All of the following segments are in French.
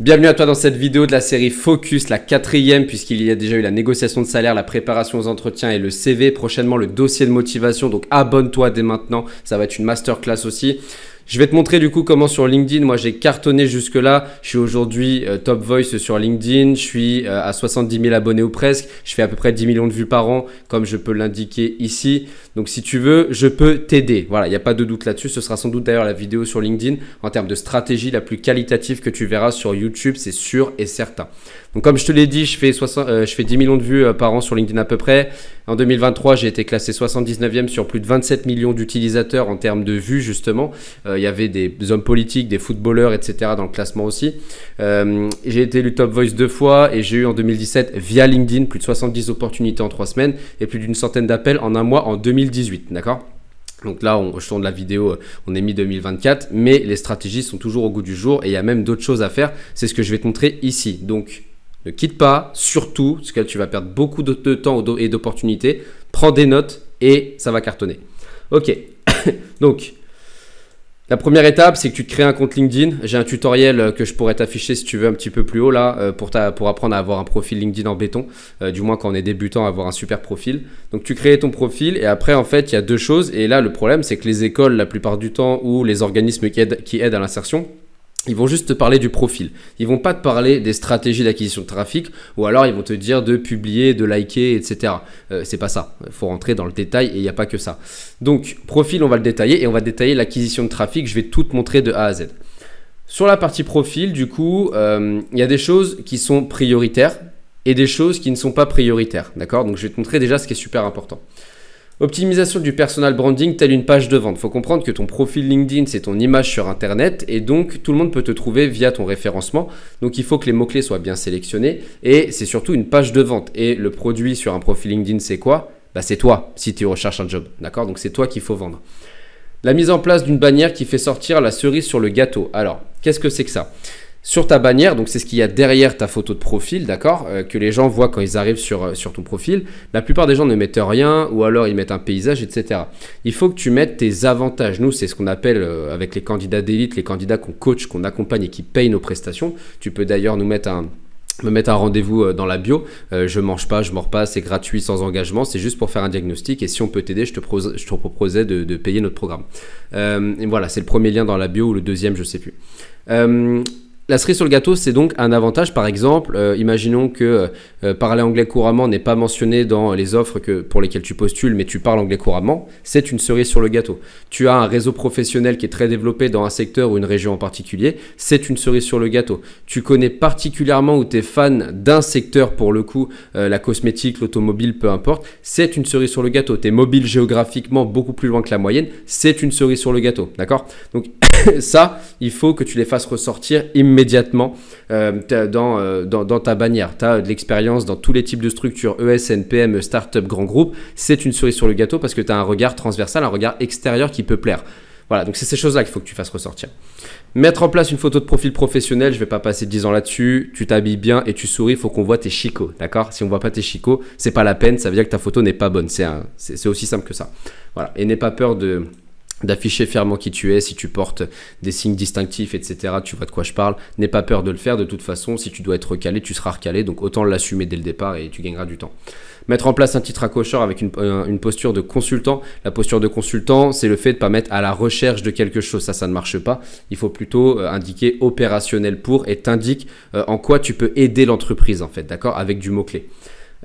Bienvenue à toi dans cette vidéo de la série Focus, la quatrième, puisqu'il y a déjà eu la négociation de salaire, la préparation aux entretiens et le CV, prochainement le dossier de motivation, donc abonne-toi dès maintenant, ça va être une masterclass aussi. Je vais te montrer du coup comment sur LinkedIn, moi j'ai cartonné jusque-là. Je suis aujourd'hui euh, top voice sur LinkedIn. Je suis euh, à 70 000 abonnés ou presque. Je fais à peu près 10 millions de vues par an, comme je peux l'indiquer ici. Donc si tu veux, je peux t'aider. Voilà, il n'y a pas de doute là-dessus. Ce sera sans doute d'ailleurs la vidéo sur LinkedIn en termes de stratégie la plus qualitative que tu verras sur YouTube, c'est sûr et certain. Donc comme je te l'ai dit, je fais, euh, je fais 10 millions de vues par an sur LinkedIn à peu près. En 2023, j'ai été classé 79e sur plus de 27 millions d'utilisateurs en termes de vues justement il y avait des hommes politiques, des footballeurs, etc. dans le classement aussi. Euh, j'ai été élu Top Voice deux fois et j'ai eu en 2017 via LinkedIn plus de 70 opportunités en trois semaines et plus d'une centaine d'appels en un mois en 2018. D'accord donc là, on, je tourne la vidéo, euh, on est mis 2024 mais les stratégies sont toujours au goût du jour et il y a même d'autres choses à faire. C'est ce que je vais te montrer ici. Donc, ne quitte pas, surtout, parce que tu vas perdre beaucoup de temps et d'opportunités. Prends des notes et ça va cartonner. Ok, donc la première étape, c'est que tu te crées un compte LinkedIn. J'ai un tutoriel euh, que je pourrais t'afficher si tu veux un petit peu plus haut là euh, pour, pour apprendre à avoir un profil LinkedIn en béton, euh, du moins quand on est débutant, avoir un super profil. Donc tu crées ton profil et après en fait il y a deux choses et là le problème c'est que les écoles la plupart du temps ou les organismes qui aident à l'insertion ils vont juste te parler du profil. Ils vont pas te parler des stratégies d'acquisition de trafic ou alors ils vont te dire de publier, de liker, etc. Euh, c'est pas ça. Il faut rentrer dans le détail et il n'y a pas que ça. Donc, profil, on va le détailler et on va détailler l'acquisition de trafic. Je vais tout te montrer de A à Z. Sur la partie profil, du coup, euh, il y a des choses qui sont prioritaires et des choses qui ne sont pas prioritaires. D'accord Donc, je vais te montrer déjà ce qui est super important. Optimisation du personal branding telle une page de vente. Faut comprendre que ton profil LinkedIn, c'est ton image sur Internet et donc tout le monde peut te trouver via ton référencement. Donc il faut que les mots-clés soient bien sélectionnés et c'est surtout une page de vente. Et le produit sur un profil LinkedIn, c'est quoi bah, C'est toi si tu recherches un job. D'accord Donc c'est toi qu'il faut vendre. La mise en place d'une bannière qui fait sortir la cerise sur le gâteau. Alors, qu'est-ce que c'est que ça sur ta bannière, donc c'est ce qu'il y a derrière ta photo de profil, d'accord, euh, que les gens voient quand ils arrivent sur, euh, sur ton profil, la plupart des gens ne mettent rien ou alors ils mettent un paysage, etc. Il faut que tu mettes tes avantages. Nous, c'est ce qu'on appelle euh, avec les candidats d'élite, les candidats qu'on coach, qu'on accompagne et qui payent nos prestations. Tu peux d'ailleurs nous mettre un me mettre un rendez-vous dans la bio. Je je mange pas, je mords pas, c'est gratuit, sans engagement, c'est juste pour faire un diagnostic. Et si on peut t'aider, je te, propose, je te proposais de, payer notre programme. et voilà, c'est le premier lien dans la bio ou le deuxième, je sais plus la cerise sur le gâteau, c'est donc un avantage. Par exemple, euh, imaginons que euh, euh, parler anglais couramment n'est pas mentionné dans les offres pour lesquelles tu postules, mais tu parles anglais couramment, c'est une cerise sur le gâteau. Tu as un réseau professionnel qui est très développé dans un secteur ou une région en particulier, c'est une cerise sur le gâteau. Tu connais particulièrement ou tu es fan d'un secteur pour le coup, la cosmétique, l'automobile, peu importe, c'est une cerise sur le gâteau. Tu es mobile géographiquement beaucoup plus loin que la moyenne, c'est une cerise sur le gâteau. D'accord Donc ça, il faut que tu les fasses ressortir immédiatement euh, euh, dans, dans, ta bannière. Tu as de l'expérience dans tous les types de structures, ES, NPM, start grand groupe. C'est une souris sur le gâteau parce que tu as un regard transversal, un regard extérieur qui peut plaire. Voilà, donc c'est ces choses-là qu'il faut que tu fasses ressortir. Mettre en place une photo de profil professionnel, je vais pas passer 10 ans là-dessus. Tu t'habilles bien et tu souris, il faut qu'on voit tes chicots, d'accord Si on voit pas tes chicots, c'est pas la peine, ça veut dire que ta photo n'est pas bonne. C'est aussi simple que ça. Voilà, et n'aie pas peur de, d'afficher fermement qui tu es, si tu portes des signes distinctifs, etc. Tu vois de quoi je parle. N'aie pas peur de le faire. De toute façon, si tu dois être recalé, tu seras recalé. Donc autant l'assumer dès le départ et tu gagneras du temps. Mettre en place un titre accrocheur avec une, euh, une posture de consultant. La posture de consultant, c'est le fait de ne pas mettre à la recherche de quelque chose. Ça, ça ne marche pas. Il faut plutôt euh, indiquer opérationnel pour et t'indique euh, en quoi tu peux aider l'entreprise, en fait, d'accord Avec du mot-clé.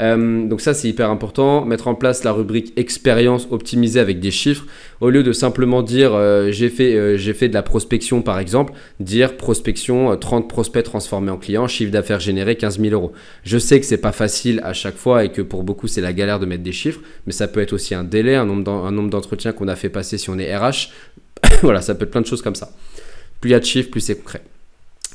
Euh, donc ça, c'est hyper important. Mettre en place la rubrique expérience optimisée avec des chiffres. Au lieu de simplement dire euh, j'ai fait, euh, j'ai fait, de la prospection par exemple, dire prospection, 30 prospects transformés en clients, chiffre d'affaires généré 15 000 euros. Je sais que c'est pas facile à chaque fois et que pour beaucoup c'est la galère de mettre des chiffres, mais ça peut être aussi un délai, un nombre d'entretiens qu'on a fait passer si on est RH. voilà, ça peut être plein de choses comme ça. Plus il y a de chiffres, plus c'est concret.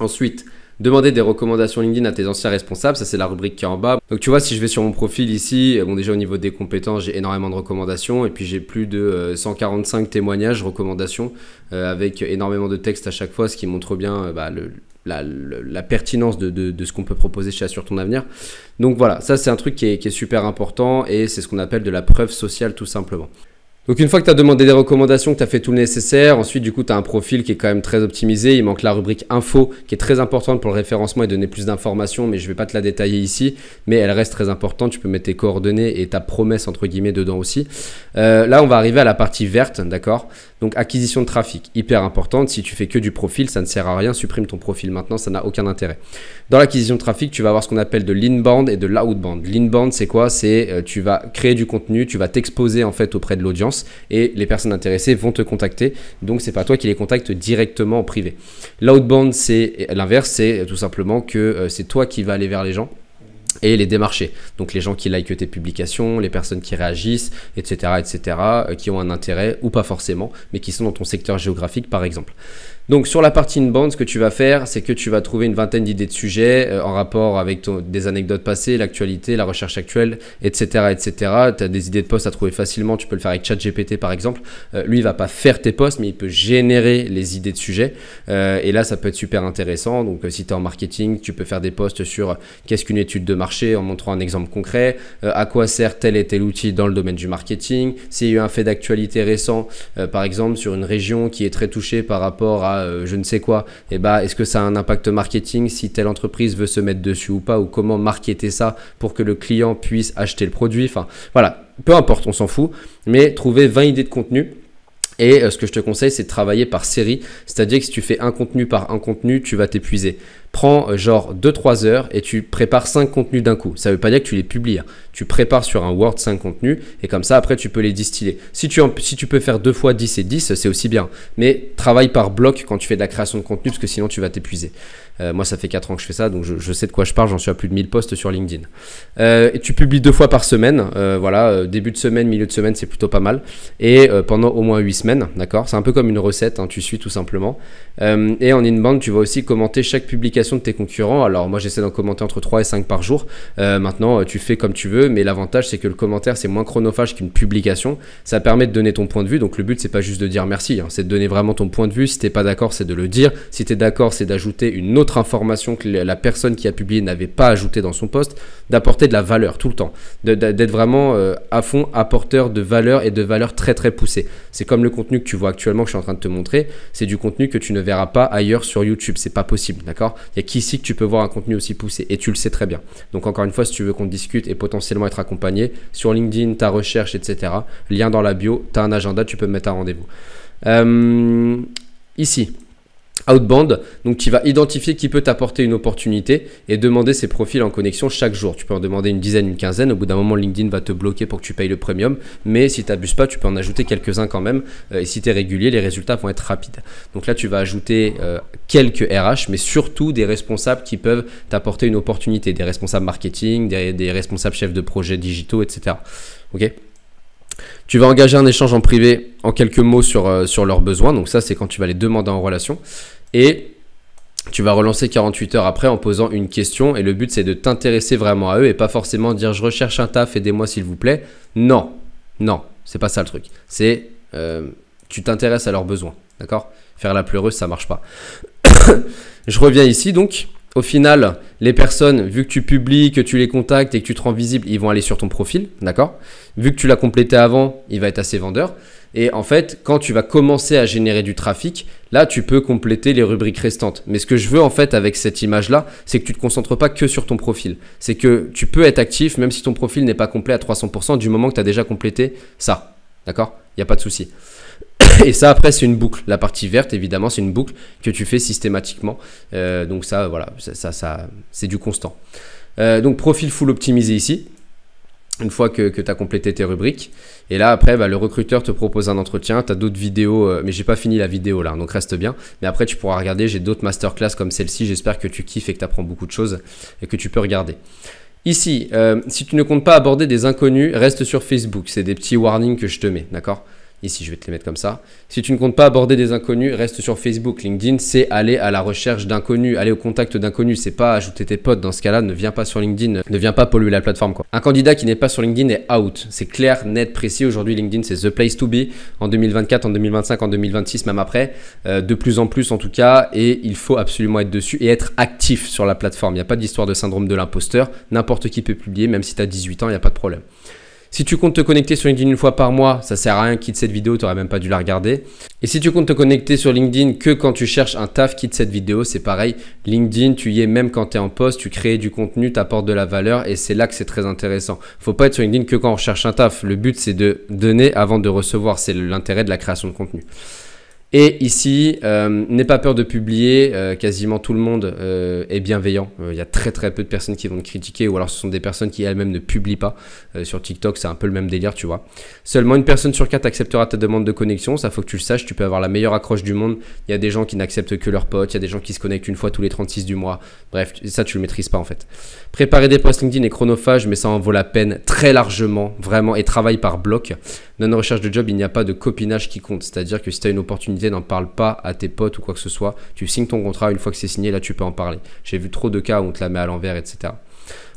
Ensuite, Demander des recommandations LinkedIn à tes anciens responsables, ça c'est la rubrique qui est en bas. Donc tu vois, si je vais sur mon profil ici, euh, bon déjà au niveau des compétences, j'ai énormément de recommandations et puis j'ai plus de 145 euh, témoignages, recommandations, euh, avec énormément de textes à chaque fois, ce qui montre bien bah, la, pertinence de, ce qu'on peut proposer chez Assure ton avenir. Donc voilà, ça c'est un truc qui est super important et c'est ce qu'on appelle de la preuve sociale tout simplement. Donc une fois que tu as demandé des recommandations, que tu as fait tout le nécessaire, ensuite du coup tu as un profil qui est quand même très optimisé, il manque la rubrique info qui est très importante pour le référencement et donner plus d'informations, mais je ne vais pas te la détailler ici, mais elle reste très importante, tu peux mettre tes coordonnées et ta promesse entre guillemets dedans aussi. Euh, là on va arriver à la partie verte, d'accord Donc acquisition de trafic, hyper importante, si tu fais que du profil, ça ne sert à rien, supprime ton profil maintenant, ça n'a aucun intérêt. Dans l'acquisition de trafic, tu vas avoir ce qu'on appelle de l'inbound et de l'outbound. L'inbound c'est quoi C'est euh, tu vas créer du contenu, tu vas t'exposer en fait auprès de l'audience et les personnes intéressées vont te contacter. Donc c'est pas toi qui les contactes directement en privé. L'outbound, c'est l'inverse, c'est tout simplement que euh, c'est toi qui vas aller vers les gens et les démarchés, Donc les gens qui likent tes publications, les personnes qui réagissent, etc., etc., euh, qui ont un intérêt ou pas forcément, mais qui sont dans ton secteur géographique par exemple. Donc sur la partie inbound, ce que tu vas faire, c'est que tu vas trouver une vingtaine d'idées de sujets euh, en rapport avec des anecdotes passées, l'actualité, la recherche actuelle, etc. etc. Tu as des idées de postes à trouver facilement, tu peux le faire avec ChatGPT par exemple. Euh, lui, il va pas faire tes postes, mais il peut générer les idées de sujets. et là, ça peut être super intéressant. Donc si tu es en marketing, tu peux faire des posts sur qu'est-ce qu'une étude de marketing en montrant un exemple concret, euh, à quoi sert tel et tel outil dans le domaine du marketing, s'il y a eu un fait d'actualité récent, euh, par exemple sur une région qui est très touchée par rapport à euh, je ne sais quoi, et eh bah, ben, est-ce que ça a un impact marketing, si telle entreprise veut se mettre dessus ou pas, ou comment marketer ça pour que le client puisse acheter le produit, enfin voilà, peu importe, on s'en fout, mais trouver 20 idées de contenu et euh, ce que je te conseille, c'est de travailler par série. C'est-à-dire que si tu fais un contenu par un contenu, tu vas t'épuiser. Prends euh, genre 2-3 heures et tu prépares cinq contenus d'un coup. Ça ne veut pas dire que tu les publies. Hein. Tu prépares sur un Word 5 contenus et comme ça, après, tu peux les distiller. Si tu, si tu peux faire 2 fois 10 et 10, c'est aussi bien. Mais travaille par bloc quand tu fais de la création de contenu parce que sinon, tu vas t'épuiser. Euh, moi, ça fait 4 ans que je fais ça, donc je, sais de quoi je parle. J'en suis à plus de 1000 posts sur LinkedIn. et tu publies deux fois par semaine. voilà, début de semaine, milieu de semaine, c'est plutôt pas mal. Et pendant au moins 8 semaines, d'accord C'est un peu comme une recette, hein, tu suis tout simplement. Euh, et en inbound, tu vas aussi commenter chaque publication de tes concurrents. Alors moi, j'essaie d'en commenter entre 3 et 5 par jour. Euh, maintenant, euh, tu fais comme tu veux, mais l'avantage, c'est que le commentaire, c'est moins chronophage qu'une publication. Ça permet de donner ton point de vue. Donc le but, c'est pas juste de dire merci, hein. c'est de donner vraiment ton point de vue. Si t'es pas d'accord, c'est de le dire. Si tu es d'accord, c'est d'ajouter une autre information que la personne qui a publié n'avait pas ajouté dans son poste, d'apporter de la valeur tout le temps, d'être vraiment à fond apporteur de valeur et de valeur très très poussée. C'est comme le contenu que tu vois actuellement que je suis en train de te montrer, c'est du contenu que tu ne verras pas ailleurs sur YouTube. C'est pas possible, d'accord Il n'y a qu'ici que tu peux voir un contenu aussi poussé et tu le sais très bien. Donc encore une fois, si tu veux qu'on discute et potentiellement être accompagné sur LinkedIn, ta recherche, etc. Lien dans la bio, tu as un agenda, tu peux me mettre un rendez-vous. Euh, ici, outbound. Donc tu vas identifier qui peut t'apporter une opportunité et demander ses profils en connexion chaque jour. Tu peux en demander une dizaine, une quinzaine. Au bout d'un moment, LinkedIn va te bloquer pour que tu payes le premium. Mais si tu n'abuses pas, tu peux en ajouter quelques-uns quand même. Euh, et si tu es régulier, les résultats vont être rapides. Donc là, tu vas ajouter euh, quelques RH, mais surtout des responsables qui peuvent t'apporter une opportunité. Des responsables marketing, des, responsables chefs de projets digitaux, etc. ok tu vas engager un échange en privé en quelques mots euh, sur, leurs besoins. Donc ça, c'est quand tu vas les demander en relation. Et tu vas relancer 48 heures après en posant une question. Et le but, c'est de t'intéresser vraiment à eux et pas forcément dire je recherche un taf, aidez-moi s'il vous plaît. Non, non, c'est pas ça le truc. C'est euh, tu t'intéresses à leurs besoins. D'accord Faire la pleureuse, ça marche pas. je reviens ici donc au final, les personnes, vu que tu publies, que tu les contactes et que tu te rends visible, ils vont aller sur ton profil, d'accord Vu que tu l'as complété avant, il va être assez vendeur. Et en fait, quand tu vas commencer à générer du trafic, là, tu peux compléter les rubriques restantes. Mais ce que je veux en fait avec cette image-là, c'est que tu ne te concentres pas que sur ton profil. C'est que tu peux être actif même si ton profil n'est pas complet à 300% du moment que tu as déjà complété ça. D'accord Il n'y a pas de souci. Et ça, après, c'est une boucle. La partie verte, évidemment, c'est une boucle que tu fais systématiquement. Euh, donc ça, voilà, ça, ça, c'est du constant. Euh, donc profil full optimisé ici, une fois que, tu as complété tes rubriques. Et là, après, bah, le recruteur te propose un entretien. Tu as d'autres vidéos, mais euh, mais j'ai pas fini la vidéo là, donc reste bien. Mais après, tu pourras regarder, j'ai d'autres masterclass comme celle-ci. J'espère que tu kiffes et que tu apprends beaucoup de choses et que tu peux regarder. Ici, euh, si tu ne comptes pas aborder des inconnus, reste sur Facebook. C'est des petits warnings que je te mets, d'accord Ici, je vais te les mettre comme ça. Si tu ne comptes pas aborder des inconnus, reste sur Facebook. LinkedIn, c'est aller à la recherche d'inconnus, aller au contact d'inconnus. C'est pas ajouter tes potes. Dans ce cas-là, ne viens pas sur LinkedIn, ne viens pas polluer la plateforme. Un candidat qui n'est pas sur LinkedIn est out. C'est clair, net, précis. Aujourd'hui, LinkedIn, c'est the place to be en 2024, en 2025, en 2026, même après. Euh, de plus en plus, en tout cas. Et il faut absolument être dessus et être actif sur la plateforme. Il n'y a pas d'histoire de syndrome de l'imposteur. N'importe qui peut publier, même si tu as 18 ans, il n'y a pas de problème. Si tu comptes te connecter sur LinkedIn une fois par mois, ça sert à rien, quitte cette vidéo, tu n'aurais même pas dû la regarder. Et si tu comptes te connecter sur LinkedIn que quand tu cherches un taf, quitte cette vidéo, c'est pareil. LinkedIn, tu y es même quand tu es en poste, tu crées du contenu, tu apportes de la valeur et c'est là que c'est très intéressant. Faut pas être sur LinkedIn que quand on cherche un taf. Le but, c'est de donner avant de recevoir. C'est l'intérêt de la création de contenu. Et ici, euh, n'aie pas peur de publier, euh, quasiment tout le monde euh, est bienveillant. Il euh, y a très très peu de personnes qui vont te critiquer, ou alors ce sont des personnes qui elles-mêmes ne publient pas. sur TikTok, c'est un peu le même délire, tu vois. Seulement une personne sur quatre acceptera ta demande de connexion, ça faut que tu le saches, tu peux avoir la meilleure accroche du monde. Il y a des gens qui n'acceptent que leurs potes, il y a des gens qui se connectent une fois tous les 36 du mois. Bref, ça tu le maîtrises pas en fait. Préparer des posts LinkedIn est chronophage, mais ça en vaut la peine très largement, vraiment, et travaille par bloc. Dans une recherche de job, il n'y a pas de copinage qui compte, c'est-à-dire que si tu as une opportunité, n'en parle pas à tes potes ou quoi que ce soit. Tu signes ton contrat, une fois que c'est signé, là tu peux en parler. J'ai vu trop de cas où on te la met à l'envers, etc.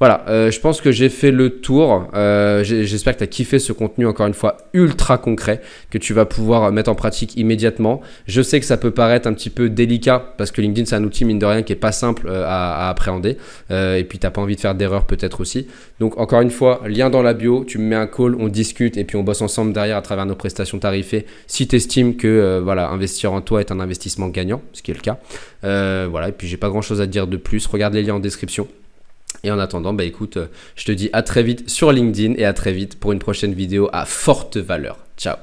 Voilà, euh, je pense que j'ai fait le tour. Euh, j'espère que tu as kiffé ce contenu, encore une fois, ultra concret, que tu vas pouvoir mettre en pratique immédiatement. Je sais que ça peut paraître un petit peu délicat, parce que LinkedIn, c'est un outil, mine de rien, qui est pas simple euh, à, appréhender. et puis, tu n'as pas envie de faire d'erreur peut-être aussi. Donc, encore une fois, lien dans la bio, tu me mets un call, on discute, et puis on bosse ensemble derrière à travers nos prestations tarifées, si tu estimes que voilà, investir en toi est un investissement gagnant, ce qui est le cas. voilà, et puis, j'ai pas grand-chose à dire de plus. Regarde les liens en description. Et en attendant, bah écoute, euh, je te dis à très vite sur LinkedIn et à très vite pour une prochaine vidéo à forte valeur. Ciao